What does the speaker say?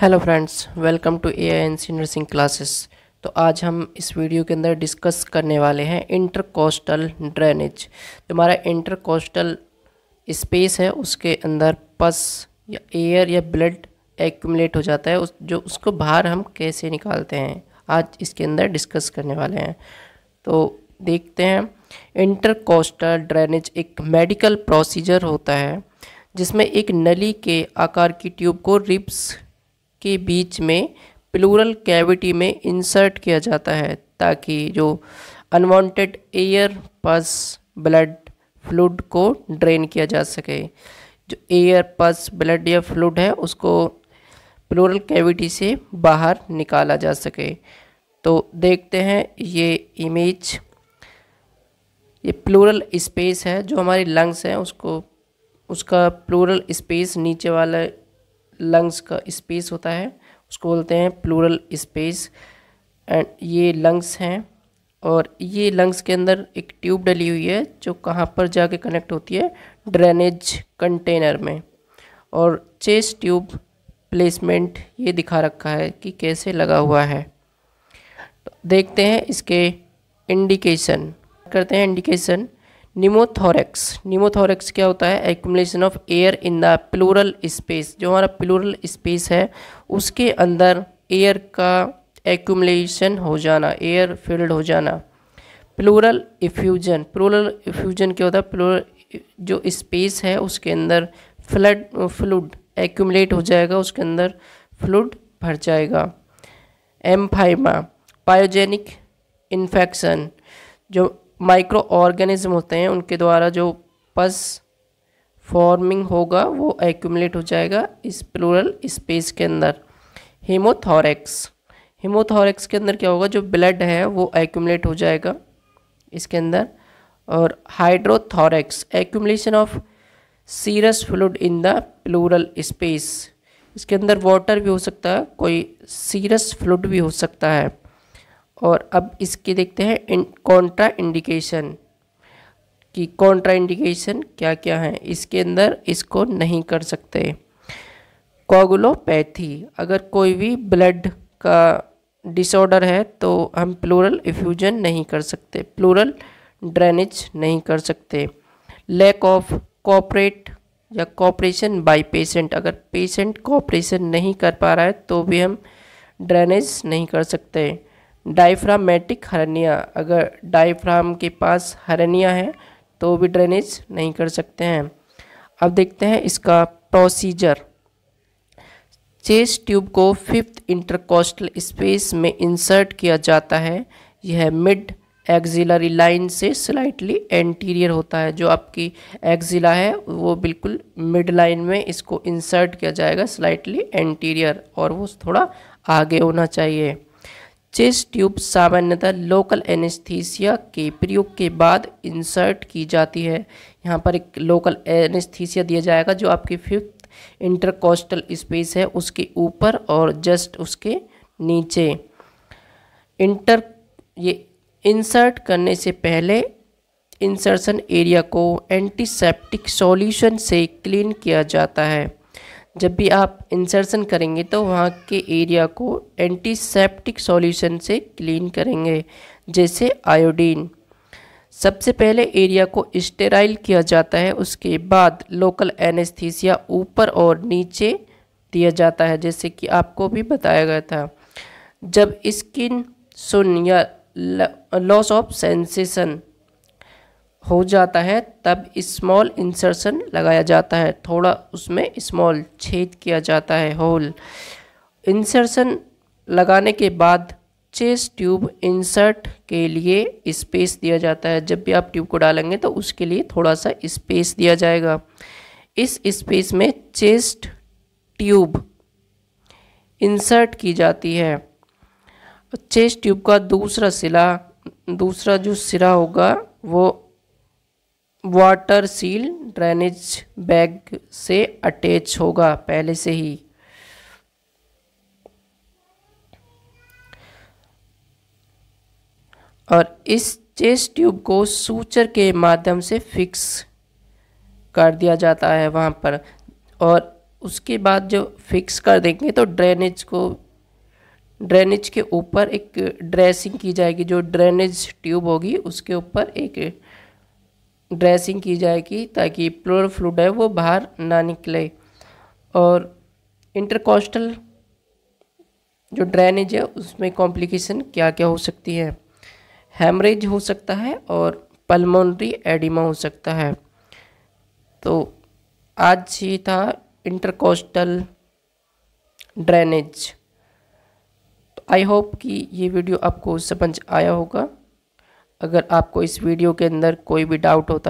hello friends welcome to A I C nursing classes तो आज हम इस वीडियो के अंदर डिस्कस करने वाले हैं इंटर कोस्टल ड्रेनेज जो हमारा इंटर कोस्टल स्पेस है उसके अंदर पस या एयर या ब्लड एक्यूमलेट हो जाता है उस जो उसको बाहर हम कैसे निकालते हैं आज इसके अंदर डिस्कस करने वाले हैं तो देखते हैं इंटर कोस्टल ड्रेनेज एक मेडिकल प्रोसीजर होता है जिसमें एक नली के आकार की ट्यूब को रिब्स के बीच में प्लूरल कैविटी में इंसर्ट किया जाता है ताकि जो unwanted air pus blood fluid को ड्रेन किया जा सके जो एयर पस ब्लड या फ्लूड है उसको प्लूरल कैविटी से बाहर निकाला जा सके तो देखते हैं ये इमेज ये प्लूरल स्पेस है जो हमारी लंग्स हैं उसको उसका प्लूरल स्पेस नीचे वाला लंग्स का स्पेस होता है उसको बोलते हैं प्लूरल स्पेस एंड ये लंग्स हैं और ये लंग्स के अंदर एक ट्यूब डली हुई है जो कहाँ पर जाके कनेक्ट होती है ड्रेनेज कंटेनर में और चेस्ट ट्यूब प्लेसमेंट ये दिखा रखा है कि कैसे लगा हुआ है तो देखते हैं इसके इंडिकेशन करते हैं इंडिकेशन निमोथोरेक्स निमोथोरेक्स क्या होता है accumulation of air in the pleural space जो हमारा प्लूरल स्पेस है उसके अंदर एयर का एक्यूमलेशन हो जाना एयर फिल्ड हो जाना प्लूरल इफ्यूजन प्लूरल इफ्यूजन क्या होता है प्लूरल जो स्पेस है उसके अंदर फ्लड फ्लूड एक्यूमलेट हो जाएगा उसके अंदर फ्लूड भर जाएगा एम्फाइमा पायोजेनिक इन्फेक्शन जो माइक्रो ऑर्गेनिज्म होते हैं उनके द्वारा जो पस फॉर्मिंग होगा वो एक्यूमलेट हो जाएगा इस प्लूरल स्पेस के अंदर हीमोथॉरेक्स हीमोथॉरेक्स के अंदर क्या होगा जो ब्लड है वो एक्यूमलेट हो जाएगा इसके अंदर और hydrothorax accumulation of serous fluid in the pleural space इसके अंदर वाटर भी हो सकता है कोई सीरस फ्लूड भी हो सकता है और अब इसके देखते हैं कॉन्ट्रा इंडिकेशन कि कॉन्ट्रा इंडिकेशन क्या क्या है इसके अंदर इसको नहीं कर सकते कोगुलोपैथी अगर कोई भी ब्लड का डिसऑर्डर है तो हम प्लूरल इफ्यूजन नहीं कर सकते प्लूरल ड्रेनेज नहीं कर सकते लैक ऑफ कॉपरेट या कॉपरेशन बाय पेशेंट अगर पेशेंट कॉपरेशन नहीं कर पा रहा है तो भी हम ड्रेनेज नहीं कर सकते डायफ्रामेटिक हरनिया अगर डायफ्राम के पास हरनिया है तो भी ड्रेनेज नहीं कर सकते हैं अब देखते हैं इसका प्रोसीजर चेस्ट ट्यूब को फिफ्थ इंटरकोस्टल स्पेस में इंसर्ट किया जाता है यह मिड एक्जिलरी लाइन से स्लाइटली एंटीरियर होता है जो आपकी एक्जिला है वो बिल्कुल मिड लाइन में इसको इंसर्ट किया जाएगा स्लाइटली एंटीरियर और वो थोड़ा आगे होना चाहिए चेस्ट ट्यूब सामान्यतः लोकल एनेस्थीसिया के प्रयोग के बाद इंसर्ट की जाती है यहाँ पर एक लोकल एनेस्थीसिया दिया जाएगा जो आपकी फिफ्थ इंटरकोस्टल स्पेस है उसके ऊपर और जस्ट उसके नीचे इंटर ये इंसर्ट करने से पहले इंसर्शन एरिया को एंटीसेप्टिक सॉल्यूशन से क्लीन किया जाता है जब भी आप इंसर्शन करेंगे तो वहाँ के एरिया को एंटीसेप्टिक सॉल्यूशन से क्लीन करेंगे जैसे आयोडीन सबसे पहले एरिया को स्टेराइल किया जाता है उसके बाद लोकल एनेस्थीसिया ऊपर और नीचे दिया जाता है जैसे कि आपको भी बताया गया था जब स्किन सुन या लॉस ऑफ सेंसेशन हो जाता है तब स्मॉल इंसर्शन लगाया जाता है थोड़ा उसमें स्मॉल छेद किया जाता है होल इंसर्शन लगाने के बाद चेस ट्यूब इंसर्ट के लिए स्पेस दिया जाता है जब भी आप ट्यूब को डालेंगे तो उसके लिए थोड़ा सा स्पेस दिया जाएगा इस स्पेस में चेस्ट ट्यूब इंसर्ट की जाती है चेस्ट ट्यूब का दूसरा सिला दूसरा जो सिरा होगा वो वाटर सील ड्रेनेज बैग से अटैच होगा पहले से ही और इस चेस्ट ट्यूब को सूचर के माध्यम से फिक्स कर दिया जाता है वहाँ पर और उसके बाद जो फिक्स कर देंगे तो ड्रेनेज को ड्रेनेज के ऊपर एक ड्रेसिंग की जाएगी जो ड्रेनेज ट्यूब होगी उसके ऊपर एक ड्रेसिंग की जाएगी ताकि प्लोर फ्लूड है वो बाहर ना निकले और इंटरकोस्टल जो ड्रेनेज है उसमें कॉम्प्लिकेशन क्या क्या हो सकती है हेमरेज हो सकता है और पल्मोनरी एडिमा हो सकता है तो आज ही था इंटरकोस्टल ड्रेनेज तो आई होप कि ये वीडियो आपको समझ आया होगा अगर आपको इस वीडियो के अंदर कोई भी डाउट होता